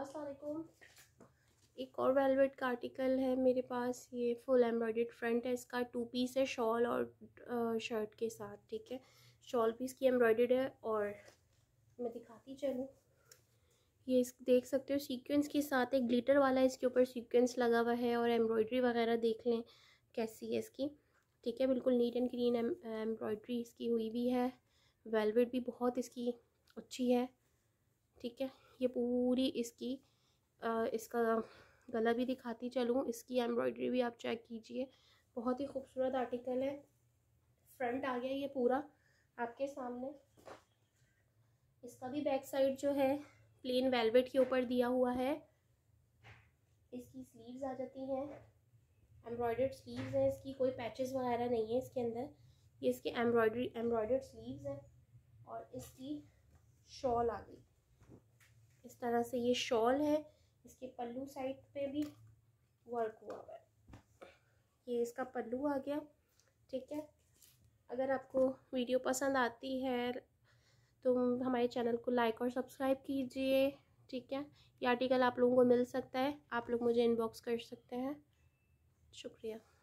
अस्सलाम एक और वेलवेट का आर्टिकल है मेरे पास ये फुल एम्ब्रॉयड फ्रंट है इसका टू पीस है शॉल और शर्ट के साथ ठीक है शॉल पीस की एम्ब्रॉयड है और मैं दिखाती चलूँ ये इस देख सकते हो सीक्वेंस के साथ एक ग्लिटर वाला इसके ऊपर सीक्वेंस लगा हुआ है और एम्ब्रॉयड्री वगैरह देख लें कैसी है इसकी ठीक है बिल्कुल नीट एंड क्लीन एम्ब्रॉयडरी इसकी हुई भी है वेलवेट भी बहुत इसकी अच्छी है ठीक है ये पूरी इसकी आ, इसका गला भी दिखाती चलूँ इसकी एम्ब्रॉयडरी भी आप चेक कीजिए बहुत ही खूबसूरत आर्टिकल है फ्रंट आ गया ये पूरा आपके सामने इसका भी बैक साइड जो है प्लेन वेलवेट के ऊपर दिया हुआ है इसकी स्लीव्स आ जाती हैं एम्ब्रॉयडर्ड स्लीव्स हैं इसकी कोई पैचेस वगैरह नहीं है इसके अंदर ये इसके एम्ब्रॉयडरी एम्ब्रॉयडर्ड स्लीव्स हैं और इसकी शॉल आ गई तरह से ये शॉल है इसके पल्लू साइड पे भी वर्क हुआ हुआ है ये इसका पल्लू आ गया ठीक है अगर आपको वीडियो पसंद आती है तो हमारे चैनल को लाइक और सब्सक्राइब कीजिए ठीक है ये आर्टिकल आप लोगों को मिल सकता है आप लोग मुझे इनबॉक्स कर सकते हैं शुक्रिया